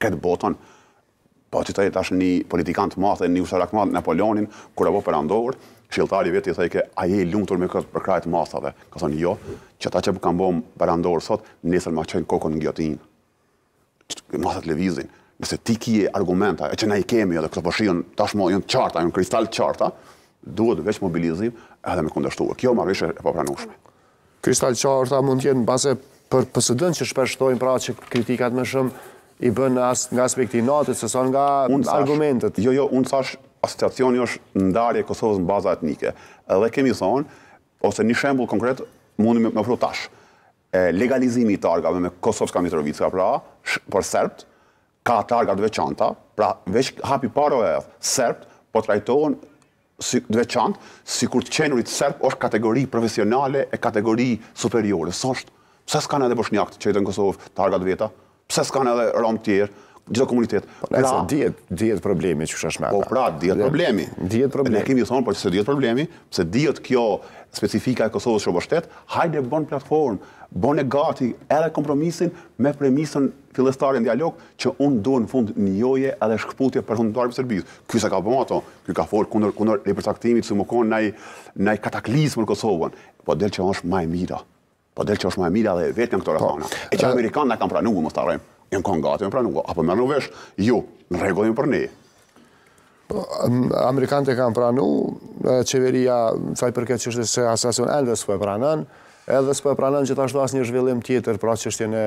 këtë botën, po që të jetë një politikant madhe, një usharak madhe, Napoleonin, kur apo për andohur, shiltari vetë i thajke, a je i lungëtur me këtë për krajt madhave? Ka thonë, jo, që ta që kam bom për andohur sot, nesër ma qenë kokën në gjotin, madhe të levizin, nëse ti ki argumenta, e që ne i kemi, edhe këtë përshion, tashmo, jënë qarta, jënë kristal qarta, duhet veç mobilizim edhe me kundështuve. Kjo marrëshe e papranushme. Po kristal qarta mund tjenë në base për PSD-në që shpeshtojnë pra që kritikat me shumë i bën nga aspekti natës, se son nga argumentet. Jo, jo, unë thash, asociacioni është ndarje e Kosovës në baza etnike. Dhe kemi thonë, ose një shembul konkret, mundi me fru tash. Legalizimi i targave me Kosovës Mitrovica, pra, për sërpt, ka targa të veçanta, pra, veç hapi paro e edhe, sërpt, po të rajtohen veçant, si kur të qenurit sërp, është kategori profesionale e kategori superiore. Së është, pëse s'ka në edhe bëshniak të qëjtë në Kosovë, targa të veta? pse s'kan edhe rom tjerë, gjitha komunitet. Po, pra, pra djetë problemi që shashme. Po, pra, djetë problemi. Djetë problemi. ne kemi thonë, po që se djetë problemi, pse djetë kjo specifika e Kosovës që po shtetë, hajde bon platformë, bon e gati edhe kompromisin me premisën në dialog që unë duhet në fund një joje edhe shkëputje për hunduar për sërbizë. Ky se ka përmë po ato, ky ka forë kundër kunder lepërsaktimit së më konë nëj kataklizmë në Kosovën, po del që është majë mira po del që është më e mirë edhe vetëm këto po, rrethona. E që amerikanët kanë pranuar mos ta Jan kanë gati të pranojnë, apo më jo, në vesh, ju në rregull për ne. Po amerikanët e kanë pranuar, çeveria sa i përket çështës së asasion Elvis po e pranon, edhe s'po e pranon gjithashtu as një zhvillim tjetër për çështjen e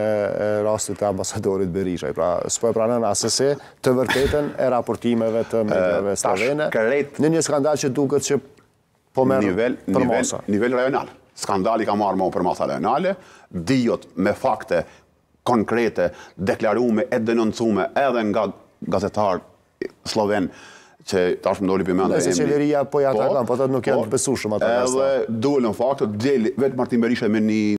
rastit të ambasadorit Berishaj, pra s'po e pranon as se të vërtetën e raportimeve të mëve stavene. Në një skandal që duket që Po merë, nivel, nivel, nivel rajonal skandali ka marrë më për masa nale, dijot me fakte konkrete, deklarume e denoncume edhe nga gazetarë slovenë, që ta është më doli për mëndë e emri. Nëse qeveria po jatë po, atë, po, po të nuk janë të pësushëm atë Edhe rrështë. Dullë në faktë, vetë Martin Berisha me një